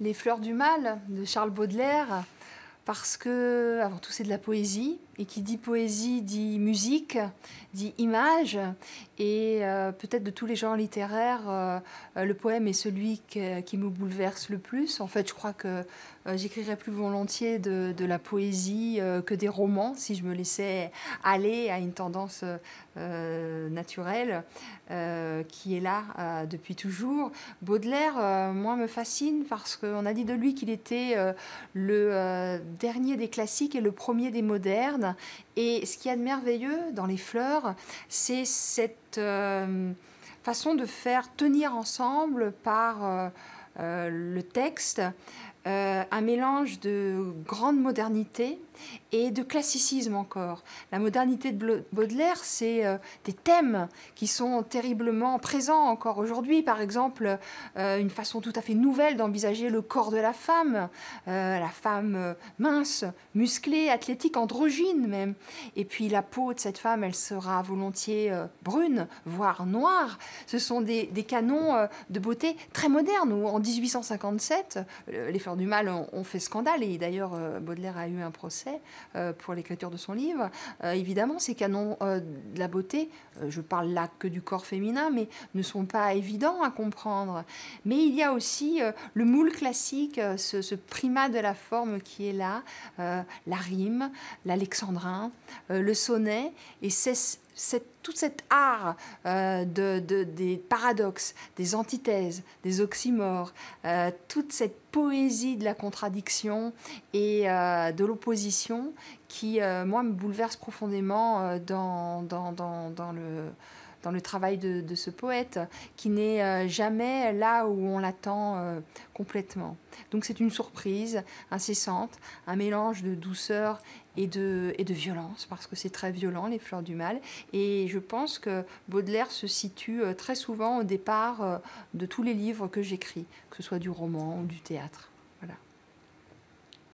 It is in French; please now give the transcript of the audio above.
Les fleurs du mal de Charles Baudelaire, parce que, avant tout, c'est de la poésie, et qui dit poésie dit musique, dit image, et euh, peut-être de tous les genres littéraires, euh, euh, le poème est celui qui me bouleverse le plus. En fait, je crois que j'écrirais plus volontiers de, de la poésie que des romans, si je me laissais aller à une tendance naturelle qui est là depuis toujours. Baudelaire, moi, me fascine parce qu'on a dit de lui qu'il était le dernier des classiques et le premier des modernes. Et ce qu'il y a de merveilleux dans les fleurs, c'est cette euh, façon de faire tenir ensemble par euh, euh, le texte euh, un mélange de grande modernité et de classicisme encore. La modernité de Baudelaire, c'est euh, des thèmes qui sont terriblement présents encore aujourd'hui. Par exemple, euh, une façon tout à fait nouvelle d'envisager le corps de la femme, la femme mince, musclée, athlétique, androgyne même. Et puis la peau de cette femme, elle sera volontiers brune, voire noire. Ce sont des, canons de beauté très modernes ou en 1857, les du mal on fait scandale, et d'ailleurs euh, Baudelaire a eu un procès euh, pour l'écriture de son livre. Euh, évidemment, ces canons de la beauté, je parle là que du corps féminin, mais ne sont pas évidents à comprendre. Mais il y a aussi le moule classique, ce, primat de la forme qui est là, la rime, l'alexandrin, le sonnet, et c'est cette, tout cet art euh, de, des paradoxes, des antithèses, des oxymores, euh, toute cette poésie de la contradiction et euh, de l'opposition qui, moi, me bouleverse profondément dans, dans le dans le travail de, ce poète, qui n'est euh, jamais là où on l'attend euh, complètement. Donc c'est une surprise incessante, un mélange de douceur et de, et de violence, parce que c'est très violent, les fleurs du mal. Et je pense que Baudelaire se situe euh, très souvent au départ de tous les livres que j'écris, que ce soit du roman ou du théâtre. Voilà.